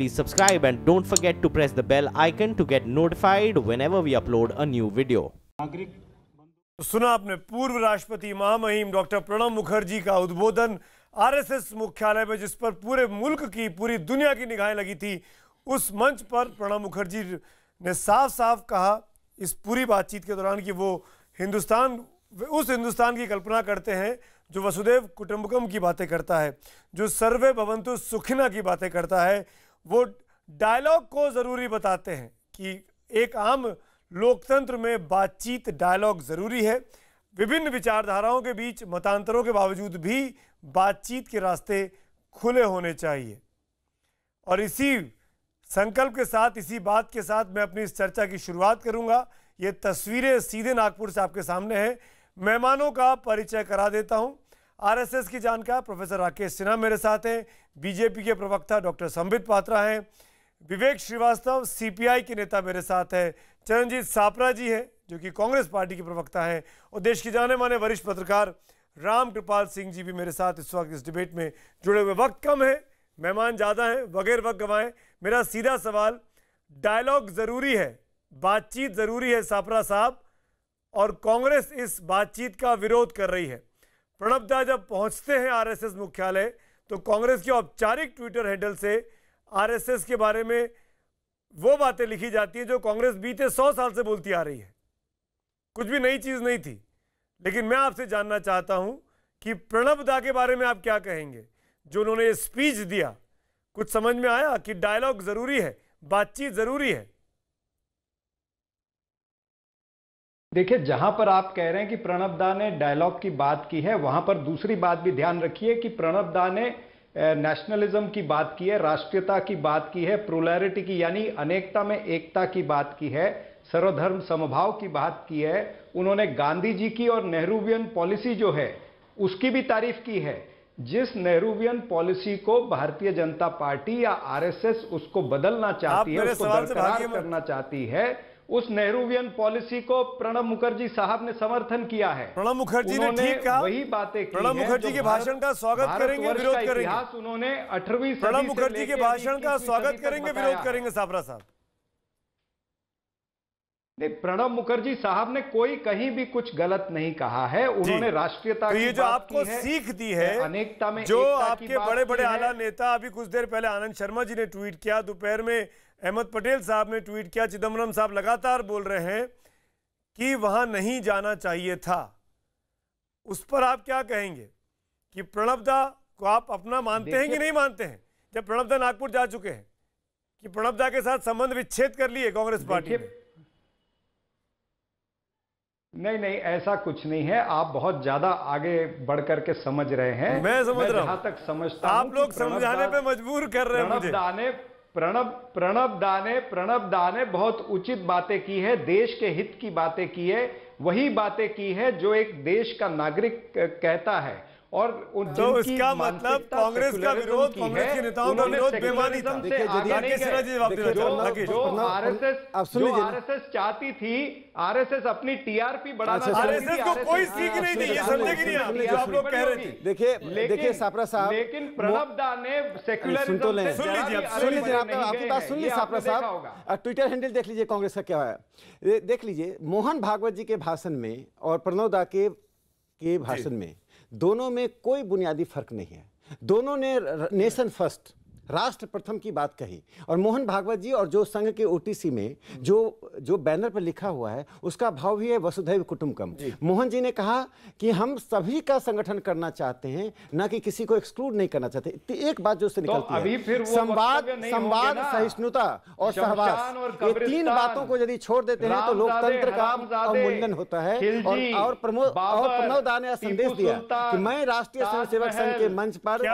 please subscribe and don't forget to press the bell icon to get notified whenever we upload a new video. सुना आपने पूर्व राष्ट्रपति महामहिम doctor Pranab Mukherjee का उद्बोधन आरएसएस मुख्यालय में जिस पर पूरे मुल्क की पूरी दुनिया की निगाहें लगी थी उस मंच पर प्रणब मुखर्जी ने साफ साफ कहा इस पूरी बातचीत के दौरान कि वो हिंदुस्तान उस हिंदुस्तान की कल्पना करते हैं जो वसुदेव कुटुंबकम की बातें करता है जो सर्वे भवंतु सुखिना की बातें करता है वो डायलॉग को ज़रूरी बताते हैं कि एक आम लोकतंत्र में बातचीत डायलॉग ज़रूरी है विभिन्न विचारधाराओं के बीच मतांतरों के बावजूद भी बातचीत के रास्ते खुले होने चाहिए और इसी संकल्प के साथ इसी बात के साथ मैं अपनी इस चर्चा की शुरुआत करूंगा ये तस्वीरें सीधे नागपुर से आपके सामने हैं मेहमानों का परिचय करा देता हूं आरएसएस की जानकार प्रोफेसर राकेश सिन्हा मेरे साथ हैं बीजेपी के प्रवक्ता डॉक्टर संबित पात्रा हैं विवेक श्रीवास्तव सीपीआई के नेता मेरे साथ हैं चरणजीत सापरा जी हैं जो कि कांग्रेस पार्टी के प्रवक्ता हैं और देश के जाने माने वरिष्ठ पत्रकार राम कृपाल सिंह जी भी मेरे साथ इस वक्त इस डिबेट में जुड़े हुए वक्त कम है मेहमान ज़्यादा हैं बगैर वक्त गंवाएँ मेरा सीधा सवाल डायलॉग ज़रूरी है बातचीत ज़रूरी है सापरा साहब और कांग्रेस इस बातचीत का विरोध कर रही है प्रणब दा जब पहुंचते हैं आरएसएस मुख्यालय तो कांग्रेस के औपचारिक ट्विटर हैंडल से आरएसएस के बारे में वो बातें लिखी जाती हैं जो कांग्रेस बीते सौ साल से बोलती आ रही है कुछ भी नई चीज़ नहीं थी लेकिन मैं आपसे जानना चाहता हूं कि प्रणब दा के बारे में आप क्या कहेंगे जो उन्होंने स्पीच दिया कुछ समझ में आया कि डायलॉग ज़रूरी है बातचीत ज़रूरी है देखिए जहां पर आप कह रहे हैं कि प्रणब दा ने डायलॉग की बात की है वहां पर दूसरी बात भी ध्यान रखिए कि प्रणब दा ने नेशनलिज्म की बात की है राष्ट्रीयता की बात की है प्रोलैरिटी की यानी अनेकता में एकता की बात की है सर्वधर्म समभाव की बात की है उन्होंने गांधी जी की और नेहरूवियन पॉलिसी जो है उसकी भी तारीफ की है जिस नेहरूवियन पॉलिसी को भारतीय जनता पार्टी या आरएसएस उसको बदलना चाहती है उसको बरकरार करना चाहती है उस नेहरूवियन पॉलिसी को प्रणब मुखर्जी साहब ने समर्थन किया है प्रणब मुखर्जी ने ठीक कहा वही बातें की प्रणब मुखर्जी के भाषण का स्वागत करेंगे विरोध करेंगे उन्होंने अठारहवीं प्रणब मुखर्जी के भाषण का स्वागत करेंगे विरोध करेंगे साबरा साहब प्रणब मुखर्जी साहब ने कोई कहीं भी कुछ गलत नहीं कहा है उन्होंने राष्ट्रीयता तो ये जो आपको सीख दी है अनेकता में जो आपके बड़े बड़े आला नेता अभी कुछ देर पहले आनंद शर्मा जी ने ट्वीट किया दोपहर में अहमद पटेल साहब ने ट्वीट किया चिदम्बरम साहब लगातार बोल रहे हैं कि वहां नहीं जाना चाहिए था उस पर आप क्या कहेंगे कि प्रणब दा को आप अपना मानते हैं कि नहीं मानते हैं जब प्रणब दा नागपुर जा चुके हैं कि प्रणब दा के साथ संबंध विच्छेद कर लिए कांग्रेस पार्टी नहीं नहीं ऐसा कुछ नहीं है आप बहुत ज्यादा आगे बढ़ करके समझ रहे हैं मैं समझ मैं रहा हूं तक समझता आप लोग समझाने पे मजबूर कर रहे हैं ने प्रणब प्रणब दा ने प्रणब दा ने बहुत उचित बातें की है देश के हित की बातें की है वही बातें की है जो एक देश का नागरिक कहता है और तो इसका मतलब कांग्रेस का विरोध कांग्रेस के नेताओं का विरोध बेमानी था आरएसएस चाहती थी आरएसएस अपनी टीआरपी बढ़ाना आरएसएस को कोई सीख नहीं दी ये समझे कि नहीं आप लोग कह रहे थे देखिए देखिए सापरा साहब लेकिन प्रणब दा ने सेक्युलरिज्म सुन लीजिए सुन लीजिए आप आपकी बात सुन लीजिए सापरा साहब ट्विटर हैंडल देख लीजिए कांग्रेस का क्या है देख लीजिए मोहन भागवत जी के भाषण में और प्रणब दा के के भाषण में दोनों में कोई बुनियादी फ़र्क नहीं है दोनों ने नेशन फर्स्ट राष्ट्र प्रथम की बात कही और मोहन भागवत जी और जो संघ के ओटीसी में जो जो बैनर पर लिखा हुआ है उसका भाव भी है वसुधैव कुटुम्बकम मोहन जी ने कहा कि हम सभी का संगठन करना चाहते हैं ना कि किसी को एक्सक्लूड नहीं करना चाहते एक बात जो से निकलती तो अभी है फिर संवाद संवाद सहिष्णुता और सहवास ये तीन बातों को यदि छोड़ देते हैं तो लोकतंत्र का अवमूल्यन होता है और प्रमोद और प्रमोद दा ने संदेश दिया कि मैं राष्ट्रीय स्वयं संघ के मंच पर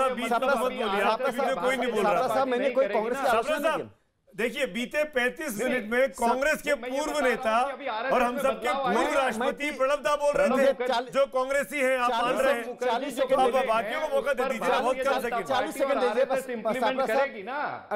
साहब बीच में कोई नहीं बोल मैंने कोई कांग्रेस की आलोचना नहीं की देखिए बीते 35 मिनट में कांग्रेस के पूर्व नेता और हम सब के पूर्व राष्ट्रपति प्रणब दा बोल रहे थे जो कांग्रेसी हैं आप मान रहे हैं बाकियों को मौका दे दीजिए बहुत कम सेकंड चालीस सेकंड दीजिए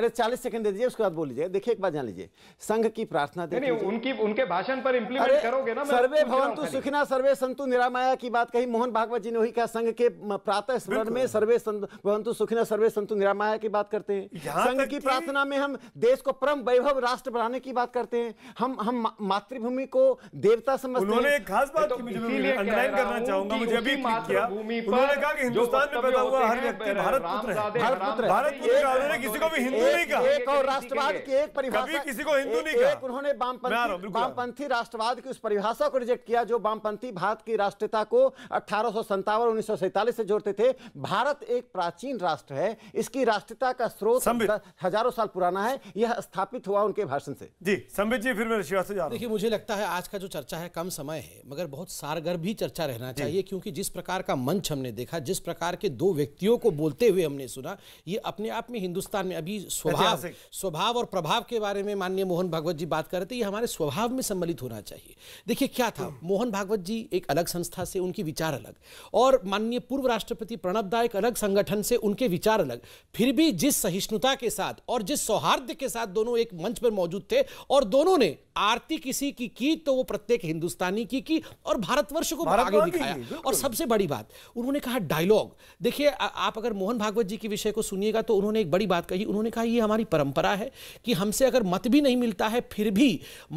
अरे चालीस सेकंड दे दीजिए उसके बाद बोल लीजिए देखिए एक बात जान लीजिए संघ की प्रार्थना देखिए उनकी उनके भाषण पर इम्प्लीमेंट करोगे ना सर्वे भवन तु सुखिना सर्वे संतु निरामाया की बात कही मोहन भागवत जी ने वही कहा संघ के प्रातः स्मरण में सर्वे भवंतु सुखिना सर्वे संतु निरामाया की बात करते हैं संघ की प्रार्थना में हम देश को परम वैभव राष्ट्र बनाने की बात करते हैं हम हम मातृभूमि को देवता समझते उन्होंने एक खास बात तो की मुझे अंडरलाइन करना चाहूंगा मुझे अभी किया उन्होंने कहा कि हिंदुस्तान में पैदा हुआ हर व्यक्ति भारत पुत्र है भारत पुत्र भारत उन्होंने किसी को भी हिंदू नहीं कहा एक और राष्ट्रवाद की एक परिभाषा किसी को हिंदू नहीं कहा उन्होंने वामपंथी वामपंथी राष्ट्रवाद की उस परिभाषा को रिजेक्ट किया जो वामपंथी भारत की राष्ट्रता को अठारह सौ उन्नीस से जोड़ते थे भारत एक प्राचीन राष्ट्र है इसकी राष्ट्रता का स्रोत हजारों साल पुराना है यह स्थापित हुआ उनके भाषण से जी संबित जी फिर मैं श्रीवास जा देखिए मुझे लगता है आज का जो चर्चा है कम समय है मगर बहुत सारगर भी चर्चा रहना चाहिए क्योंकि जिस प्रकार का मंच हमने देखा जिस प्रकार के दो व्यक्तियों को बोलते हुए हमने सुना ये अपने आप में हिंदुस्तान में अभी स्वभाव स्वभाव और प्रभाव के बारे में माननीय मोहन भागवत जी बात कर रहे थे ये हमारे स्वभाव में सम्मिलित होना चाहिए देखिए क्या था मोहन भागवत जी एक अलग संस्था से उनकी विचार अलग और माननीय पूर्व राष्ट्रपति प्रणब दा एक अलग संगठन से उनके विचार अलग फिर भी जिस सहिष्णुता के साथ और जिस सौहार्द के साथ साथ दोनों एक मंच पर मौजूद थे और दोनों ने आरती किसी की की तो वो प्रत्येक हिंदुस्तानी की की और भारतवर्ष को भारत आगे दिखाया और सबसे बड़ी बात उन्होंने कहा डायलॉग देखिए आप अगर मोहन भागवत जी के विषय को सुनिएगा तो उन्होंने एक बड़ी बात कही उन्होंने कहा ये हमारी परंपरा है कि हमसे अगर मत भी नहीं मिलता है फिर भी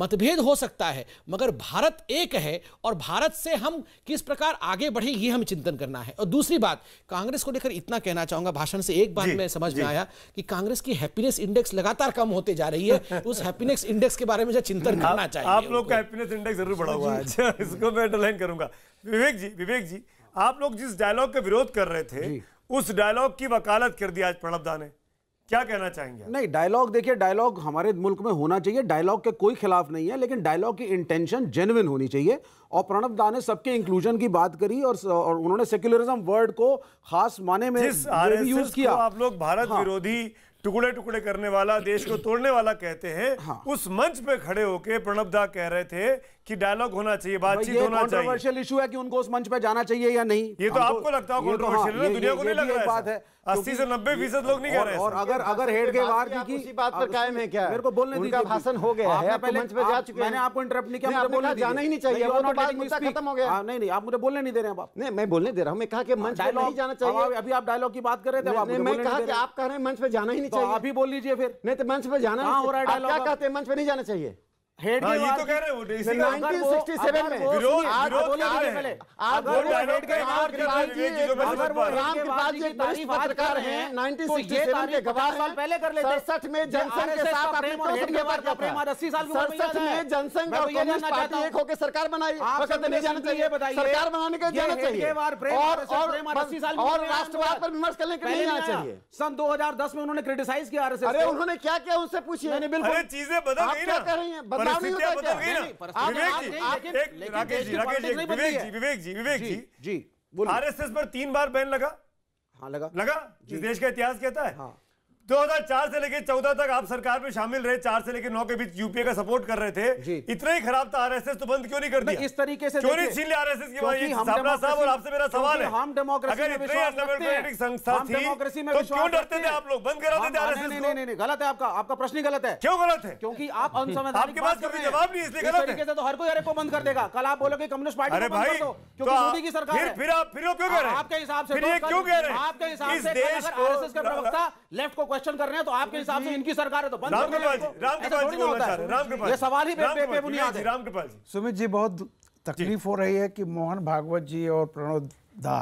मतभेद हो सकता है मगर भारत एक है और भारत से हम किस प्रकार आगे बढ़े ये हम चिंतन करना है और दूसरी बात कांग्रेस को लेकर इतना कहना चाहूंगा भाषण से एक बात में समझ में आया कि कांग्रेस की हैप्पीनेस इंडेक्स लगातार कम होते जा रही है उस हैप्पीनेस इंडेक्स के बारे में चिंतन बेहतर करना चाहिए आप लोग का हैप्पीनेस इंडेक्स जरूर बढ़ा हुआ है अच्छा, इसको मैं अंडरलाइन करूंगा विवेक जी विवेक जी आप लोग जिस डायलॉग का विरोध कर रहे थे उस डायलॉग की वकालत कर दी आज प्रणब दा ने क्या कहना चाहेंगे नहीं डायलॉग देखिए डायलॉग हमारे मुल्क में होना चाहिए डायलॉग के कोई खिलाफ नहीं है लेकिन डायलॉग की इंटेंशन जेनविन होनी चाहिए और प्रणब दा ने सबके इंक्लूजन की बात करी और, और उन्होंने सेक्युलरिज्म वर्ड को खास माने में यूज किया आप लोग भारत हाँ, विरोधी टुकड़े टुकड़े करने वाला देश को तोड़ने वाला कहते हैं हाँ। उस मंच पे खड़े होके प्रणब दा कह रहे थे कि डायलॉग होना चाहिए बातचीत होना चाहिए कंट्रोवर्शियल इशू है कि उनको उस मंच पे जाना चाहिए या नहीं ये तो आपको लगता तो हाँ, है कॉन्ट्रोवर्शियल है दुनिया को नहीं लग रहा है अस्सी से नब्बे फीसद लोग नहीं कह रहे और अगर अगर हेड के वार की किसी बात पर कायम है क्या मेरे को बोलने दीजिए भाषण हो गया है पहले मंच पे जा चुके हैं मैंने आपको इंटरप्ट नहीं किया मुझे जाना ही नहीं चाहिए वो तो बात मुद्दा खत्म हो गया हाँ, नहीं नहीं आप मुझे बोलने नहीं दे रहे हैं आप नहीं मैं बोलने दे रहा हूं मैं कहा कि हाँ, मंच पे नहीं जाना चाहिए अभी आप डायलॉग की बात कर रहे थे मैं कहा कि आप कह रहे हैं मंच पे जाना ही नहीं तो चाहिए आप ही बोल लीजिए फिर नहीं तो मंच पे जाना हो रहा है डायलॉग क्या कहते हैं मंच पे नहीं जाना चाहिए हेड हाँ, ये तो कह रहे वो गवाह पहले कर में जनसंघ के साथ साल में जनसंघ और सरकार बनाई नहीं जाना चाहिए सरकार बनाने के जाना चाहिए और राष्ट्रवाद पर विमर्श करने के लिए जाना चाहिए सन दस में उन्होंने क्रिटिसाइज किया उन्होंने क्या किया उससे पूछिए बिल्कुल चीजें बदल रही है मतलब विवेक जी विवेक जी जी आरएसएस पर तीन बार बैन लगा हाँ लगा लगा जिस देश का इतिहास कहता है हाँ। 2004 से लेकर 14 तक आप सरकार में शामिल रहे चार से लेकर नौ के बीच यूपीए का सपोर्ट कर रहे थे इतना ही खराब था आरएसएस तो बंद क्यों नहीं कर दिया इस तरीके से चोरी छीन लिया आरएसएस की भाई साबरा साहब और आपसे मेरा सवाल है हम डेमोक्रेसी अगर इतनी अंडरमेटिक संस्था थी तो क्यों डरते थे आप लोग बंद करा हाँ, देते आरएसएस हाँ, नहीं नहीं नहीं गलत है आपका आपका प्रश्न गलत है क्यों गलत है क्योंकि आप अनसंवैधानिक आपके पास कभी जवाब नहीं इसलिए गलत है तो हर कोई अरे को बंद कर देगा कल आप बोलोगे कम्युनिस्ट पार्टी अरे भाई तो क्योंकि मोदी की सरकार फिर फिर आप फिर क्यों कह रहे हैं आपके हिसाब से क्यों कह रहे हैं आपके हिसाब से आरएसएस के प्रवक्ता लेफ्ट को क्वेश्चन कर रहे हैं तो आपके हिसाब से इनकी सरकार है तो बंद कर ये सवाल ही बेबुनियाद रामकृपाल जी सुमित जी बहुत तकलीफ हो रही है कि मोहन भागवत जी और प्रणोद दा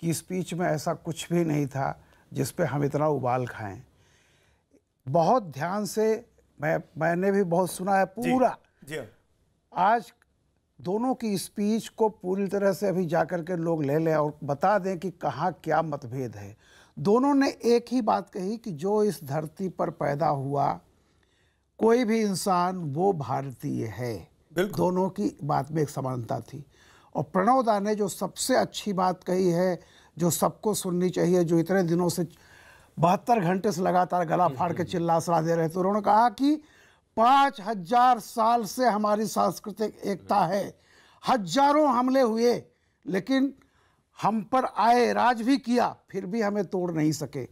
की स्पीच में ऐसा कुछ भी नहीं था जिस पे हम इतना उबाल खाएं बहुत ध्यान से मैं मैंने भी बहुत सुना है पूरा जी, जी। आज दोनों की स्पीच को पूरी तरह से अभी जाकर के लोग ले लें और बता दें कि कहाँ क्या मतभेद है दोनों ने एक ही बात कही कि जो इस धरती पर पैदा हुआ कोई भी इंसान वो भारतीय है दोनों की बात में एक समानता थी और प्रणव दा ने जो सबसे अच्छी बात कही है जो सबको सुननी चाहिए जो इतने दिनों से बहत्तर घंटे से लगातार गला फाड़ के चिल्ला सला दे रहे थे तो उन्होंने कहा कि पाँच हजार साल से हमारी सांस्कृतिक एकता है हजारों हमले हुए लेकिन हम पर आए राज भी किया फिर भी हमें तोड़ नहीं सके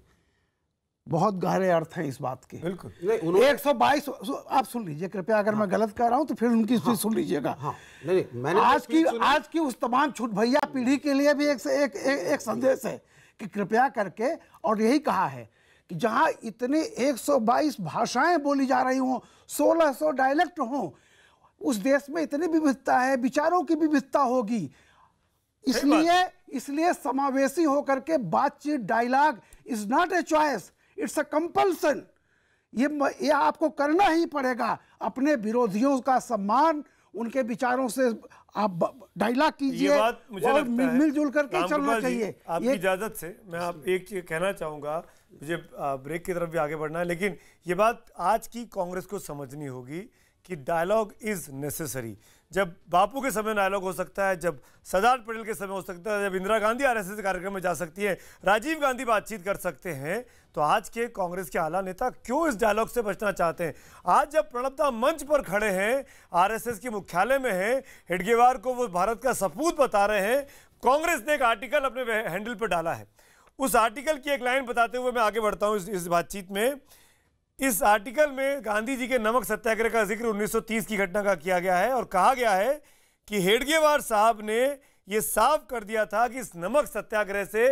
बहुत गहरे अर्थ हैं इस बात के बिल्कुल एक सौ बाईस आप सुन लीजिए कृपया अगर हाँ। मैं गलत कह रहा हूं तो फिर उनकी हाँ। सुन लीजिएगा हाँ। नहीं, मैंने आज की आज की उस तमाम छूट भैया पीढ़ी के लिए भी एक से एक एक, एक संदेश है कि कृपया करके और यही कहा है कि जहां इतने 122 भाषाएं बोली जा रही हों 1600 डायलेक्ट हों उस देश में इतनी विविधता है विचारों की विविधता होगी इसलिए इसलिए समावेशी होकर के बातचीत dialogue is not a choice it's a compulsion ये ये आपको करना ही पड़ेगा अपने विरोधियों का सम्मान उनके विचारों से आप डायलॉग कीजिए और मिलजुल करके चलना चाहिए आपकी इजाजत से मैं आप एक चीज कहना चाहूंगा मुझे ब्रेक की तरफ भी आगे बढ़ना है लेकिन ये बात आज की कांग्रेस को समझनी होगी कि डायलॉग इज नेसेसरी जब बापू के समय डायलॉग हो सकता है जब सरदार पटेल के समय हो सकता है जब इंदिरा गांधी आरएसएस कार्यक्रम में जा सकती है राजीव गांधी बातचीत कर सकते हैं तो आज के कांग्रेस के आला नेता क्यों इस डायलॉग से बचना चाहते हैं आज जब प्रणबता मंच पर खड़े हैं आरएसएस के मुख्यालय में हैं हिडगेवार को वो भारत का सपूत बता रहे हैं कांग्रेस ने एक आर्टिकल अपने हैंडल पर डाला है उस आर्टिकल की एक लाइन बताते हुए मैं आगे बढ़ता हूँ इस, इस बातचीत में इस आर्टिकल में गांधी जी के नमक सत्याग्रह का जिक्र 1930 की घटना का किया गया है और कहा गया है कि हेडगेवार साहब ने यह साफ कर दिया था कि इस नमक सत्याग्रह से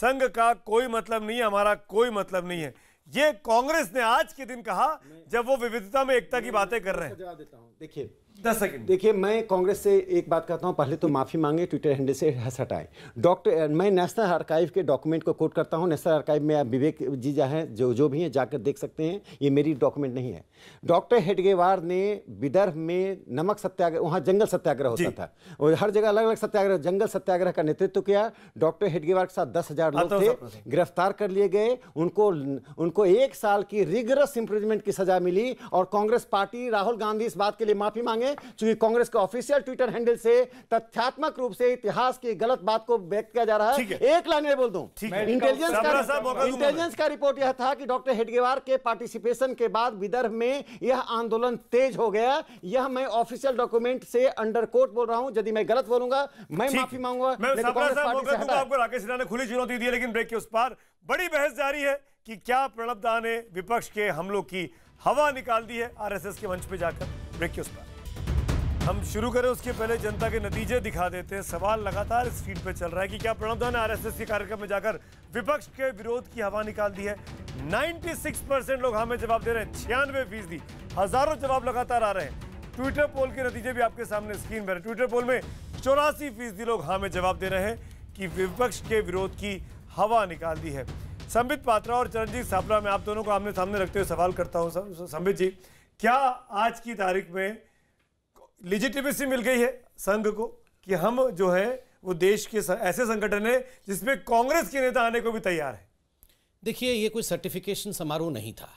संघ का कोई मतलब नहीं है हमारा कोई मतलब नहीं है ये कांग्रेस ने आज के दिन कहा जब वो विविधता में एकता की बातें कर रहे हैं देखिए दस सेकंड देखिए मैं कांग्रेस से एक बात कहता हूँ पहले तो माफ़ी मांगे ट्विटर हैंडल से हंस हटाएं डॉक्टर मैं नेशनल आर्काइव के डॉक्यूमेंट को कोट करता हूँ नेशनल आर्काइव में आप विवेक जी जा हैं जो जो भी हैं जाकर देख सकते हैं ये मेरी डॉक्यूमेंट नहीं है डॉक्टर हेडगेवार ने विदर्भ में नमक सत्याग्रह वहाँ जंगल सत्याग्रह होता था और हर जगह अलग अलग सत्याग्रह जंगल सत्याग्रह का नेतृत्व किया डॉक्टर हेडगेवार के साथ दस लोग थे गिरफ्तार कर लिए गए उनको उनको एक साल की रिगरस इंप्रूवमेंट की सजा मिली और कांग्रेस पार्टी राहुल गांधी इस बात के लिए माफी मांगे चूंकि कांग्रेस के ऑफिशियल ट्विटर हैंडल से तथ्यात्मक रूप से इतिहास की गलत बात को व्यक्त किया जा रहा है एक लाइन में बोल दू इंटेलिजेंस का इंटेलिजेंस का रिपोर्ट यह था कि डॉक्टर हेडगेवार के पार्टिसिपेशन के बाद विदर्भ में यह आंदोलन तेज हो गया यह मैं ऑफिशियल डॉक्यूमेंट से अंडर कोर्ट बोल रहा हूं यदि मैं गलत बोलूंगा मैं माफी मांगूंगा आपको राकेश सिन्हा ने खुली चुनौती दी लेकिन ब्रेक के उस पार बड़ी बहस जारी है कि क्या प्रणब दा ने विपक्ष के हमलों की हवा निकाल दी है आरएसएस के मंच पे जाकर ब्रेक के उस पर हम शुरू करें उसके पहले जनता के नतीजे दिखा देते हैं सवाल लगातार इस फीड पे चल रहा है कि क्या प्रणब दा ने आरएसएस के कार्यक्रम में जाकर विपक्ष के विरोध की हवा निकाल दी है 96 परसेंट लोग हमें हाँ जवाब दे रहे हैं छियानवे फीसदी हजारों जवाब लगातार आ रहे हैं ट्विटर पोल के नतीजे भी आपके सामने स्क्रीन पर ट्विटर पोल में चौरासी लोग हमें हाँ जवाब दे रहे हैं कि विपक्ष के विरोध की हवा निकाल दी है संबित पात्रा और चरणजीत सापरा में आप दोनों को आमने सामने रखते हुए सवाल करता हूँ संबित जी क्या आज की तारीख में लिजिटिमेसी मिल गई है संघ को कि हम जो है वो देश के ऐसे संगठन है जिसमें कांग्रेस के नेता आने को भी तैयार है देखिए ये कोई सर्टिफिकेशन समारोह नहीं था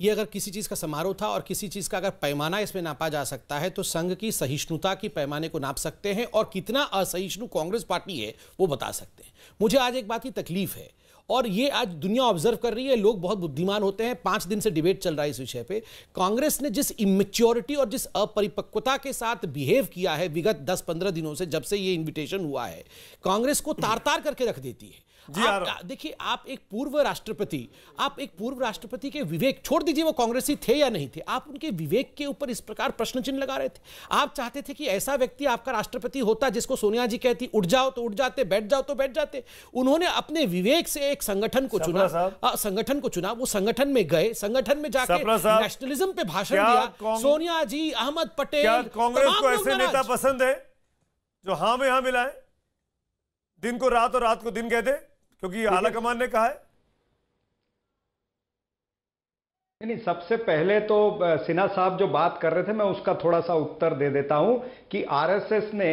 ये अगर किसी चीज़ का समारोह था और किसी चीज़ का अगर पैमाना इसमें नापा जा सकता है तो संघ की सहिष्णुता की पैमाने को नाप सकते हैं और कितना असहिष्णु कांग्रेस पार्टी है वो बता सकते हैं मुझे आज एक बात की तकलीफ है और ये आज दुनिया ऑब्जर्व कर रही है लोग बहुत बुद्धिमान होते हैं पांच दिन से डिबेट चल रहा है इस विषय पे कांग्रेस ने जिस इमेच्योरिटी और जिस अपरिपक्वता के साथ बिहेव किया है विगत दस पंद्रह दिनों से जब से ये इन्विटेशन हुआ है कांग्रेस को तार तार करके रख देती है देखिए आप एक पूर्व राष्ट्रपति आप एक पूर्व राष्ट्रपति के विवेक छोड़ दीजिए वो कांग्रेसी थे या नहीं थे आप उनके विवेक के ऊपर इस प्रकार प्रश्न चिन्ह लगा रहे थे आप चाहते थे कि ऐसा व्यक्ति आपका राष्ट्रपति होता जिसको सोनिया जी कहती उठ जाओ तो उठ जाते बैठ जाओ तो बैठ जाते उन्होंने अपने विवेक से एक संगठन को चुना संगठन को चुना वो संगठन में गए संगठन में जाकर नेशनलिज्म पे भाषण दिया सोनिया जी अहमद पटेल कांग्रेस को ऐसे नेता पसंद है जो हाँ में हाँ मिलाए दिन को रात और रात को दिन कहते क्योंकि आला कमान ने कहा है नहीं सबसे पहले तो सिन्हा साहब जो बात कर रहे थे मैं उसका थोड़ा सा उत्तर दे देता हूं कि आरएसएस ने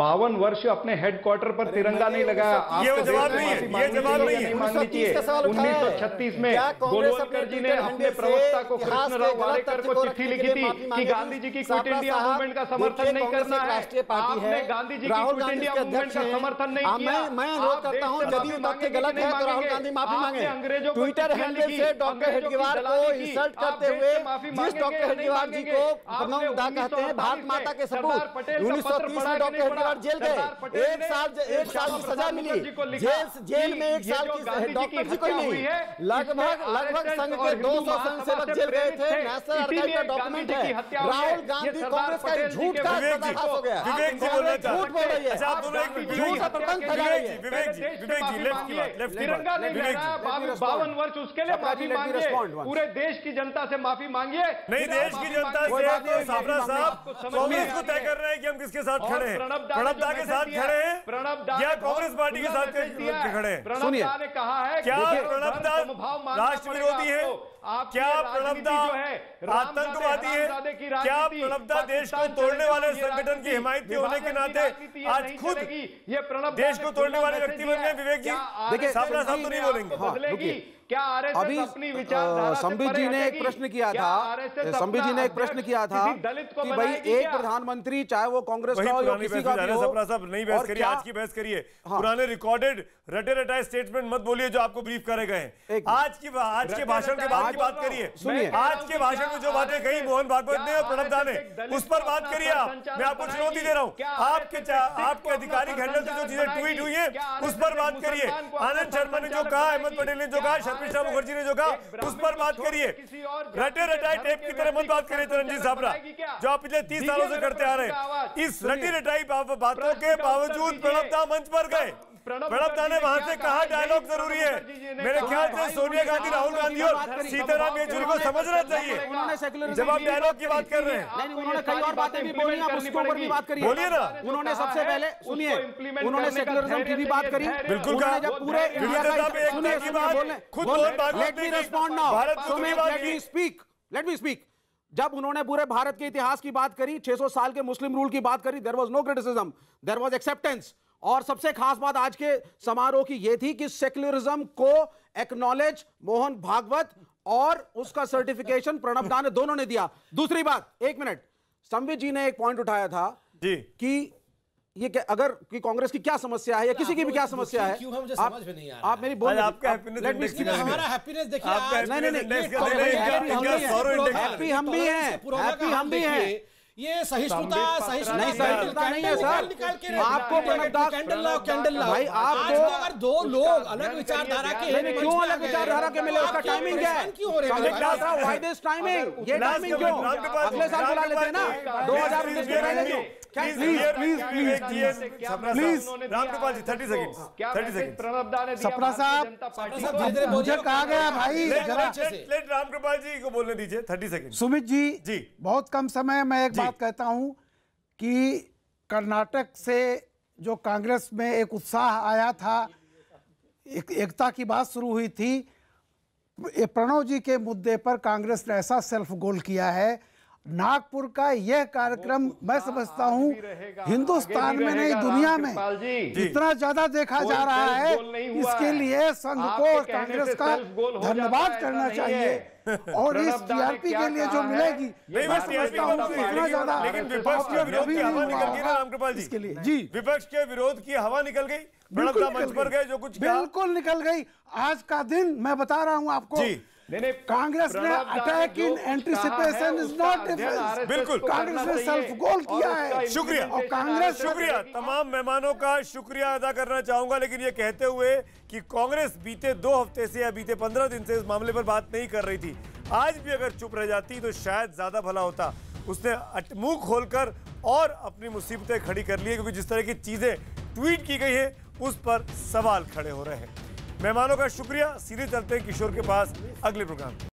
बावन वर्ष अपने हेडक्वार्टर पर तिरंगा नहीं लगाया ये तो जवाब नहीं है ये जवाब नहीं है मान लीजिए छत्तीस में गोलवलकर जी ने अपने प्रवक्ता को कृष्ण राव वालेकर को चिट्ठी लिखी थी कि गांधी जी की क्विट इंडिया मूवमेंट का समर्थन नहीं करना राष्ट्रीय पार्टी है गांधी जी की क्विट इंडिया मूवमेंट का समर्थन नहीं किया मैं अनुरोध करता हूँ गलत है तो राहुल गांधी माफी मांगे अंग्रेजों ट्विटर हैंडल से डॉक्टर हेडगेवार को इंसल्ट करते हुए जिस डॉक्टर हरिवार जी को पनौदा कहते हैं भारत माता के सपूत उन्नीस सौ तीस में डॉक्टर हरिवार जेल गए एक साल एक साल की सजा मिली जेल जेल में एक साल की डॉक्टर जी को नहीं लगभग लगभग संघ के दो सौ स्वयं जेल गए थे नेशनल आर्काइव का डॉक्यूमेंट है राहुल गांधी कांग्रेस का झूठ का हो गया झूठ बोल रही है झूठ का प्रबंध रही है विवेक जी विवेक जी लेफ्ट की बात लेफ्ट की बात बावन वर्ष उसके लिए माफी मांगे पूरे देश देश की जनता से माफी मांगिए नहीं देश की जनता से साबरा साहब कांग्रेस को तय कर रहे हैं कि हम किसके साथ खड़े हैं प्रणब दा के साथ खड़े हैं प्रणब दा कांग्रेस पार्टी के साथ खड़े हैं प्रणब दा ने कहा है क्या प्रणब दा राष्ट्र विरोधी है क्या प्रणब दा आतंकवादी है क्या प्रणब दा देश को तोड़ने वाले संगठन की हिमायत होने के नाते आज खुद ये प्रणब देश को तोड़ने वाले व्यक्ति बन गए विवेक जी देखिए साहब तो नहीं बोलेंगे क्या अभी संबित जी ने एक प्रश्न किया था संबित जी ने एक प्रश्न किया था कि भाई एक प्रधानमंत्री चाहे वो कांग्रेस का हो किसी का भी हो साहब नहीं बहस करिए आज की बहस करिए हाँ। पुराने रिकॉर्डेड रटे रटाए स्टेटमेंट मत बोलिए जो आपको ब्रीफ करे गए आज की आज के भाषण के बाद की बात करिए सुनिए आज के भाषण में जो बातें कही मोहन भागवत ने और प्रणब दा ने उस पर बात करिए आप मैं आपको चुनौती दे रहा हूँ आपके आपके अधिकारी घंटे से जो चीजें ट्वीट हुई है उस पर बात करिए आनंद शर्मा ने जो कहा अहमद पटेल ने जो कहा कृष्णा मुखर्जी ने जो कहा उस पर बात करिए रटे रटाई टेप की तरह मत बात करिए चरणजीत साबरा जो आप पिछले तीस सालों से करते आ रहे हैं इस रटी रटाई बातों के बावजूद प्रणवता मंच पर गए प्रणब दा ने वहां से कहा डायलॉग जरूरी है मेरे ख्याल से सोनिया गांधी राहुल गांधी और सीताराम येचुरी को समझना चाहिए जब आप डायलॉग की बात कर रहे हैं उन्होंने कई और बातें भी बोली आप भी बात करिए बोलिए ना उन्होंने सबसे पहले सुनिए उन्होंने सेक्युलरिज्म की भी बात करी बिल्कुल पूरे लेट मी स्पीक जब उन्होंने पूरे भारत के इतिहास की बात करी 600 साल के मुस्लिम रूल की बात करी there was no criticism there was acceptance और सबसे खास बात आज के समारोह की यह थी कि सेक्युलरिज्म को एक्नॉलेज मोहन भागवत और उसका सर्टिफिकेशन प्रणब दान दोनों ने दिया दूसरी बात एक मिनट संबित जी ने एक पॉइंट उठाया था जी कि ये क्या अगर कि कांग्रेस की क्या समस्या है या किसी की भी क्या समस्या है क्यों मुझे समझ में नहीं आ रहा आप मेरी बोल आपका हम भी हैं हम भी हैं ये सहिष्णुता सहिष्णुता नहीं है सर आपको कैंडल लाओ कैंडल लाओ भाई आप दो तो अगर दो लोग अलग विचारधारा के हैं क्यों अलग विचारधारा के मिले उसका टाइमिंग क्या है वाई दिस टाइमिंग ये टाइमिंग क्यों अगले साल बुला लेते हैं ना तो दो हजार उन्नीस मुझे कहा गया भाई रामकृपाल जी को बोलने दीजिए थर्टी सेकेंड सुमित जी जी बहुत कम समय मैं एक बात कहता हूँ कि कर्नाटक से जो कांग्रेस में एक उत्साह आया था एक, एकता की बात शुरू हुई थी प्रणव जी के मुद्दे पर कांग्रेस ने ऐसा सेल्फ गोल किया है नागपुर का यह कार्यक्रम मैं समझता हूं हिंदुस्तान में नहीं दुनिया में इतना ज्यादा देखा जा रहा है इसके लिए संघ को कांग्रेस का धन्यवाद करना चाहिए और इस टीआरपी के लिए जो मिलेगी मैं समझता हूं कि इतना ज्यादा लेकिन विपक्ष के विरोध की हवा निकल गई ना हाँ, रामकृपाल जी इसके लिए जी विपक्ष के विरोध की हवा निकल गई मंच पर गए जो कुछ बिल्कुल निकल गई आज का दिन मैं बता रहा हूँ आपको कांग्रेस ने attack in anticipation is not defence बिल्कुल कांग्रेस ने सेल्फ गोल किया है शुक्रिया और कांग्रेस शुक्रिया तमाम मेहमानों का शुक्रिया अदा करना चाहूंगा लेकिन ये कहते हुए कि कांग्रेस बीते दो हफ्ते से या बीते पंद्रह दिन से इस मामले पर बात नहीं कर रही थी आज भी अगर चुप रह जाती तो शायद ज्यादा भला होता उसने मुंह खोलकर और अपनी मुसीबतें खड़ी कर ली क्योंकि जिस तरह की चीजें ट्वीट की गई है उस पर सवाल खड़े हो रहे हैं मेहमानों का शुक्रिया सीधे चलते हैं किशोर के पास अगले प्रोग्राम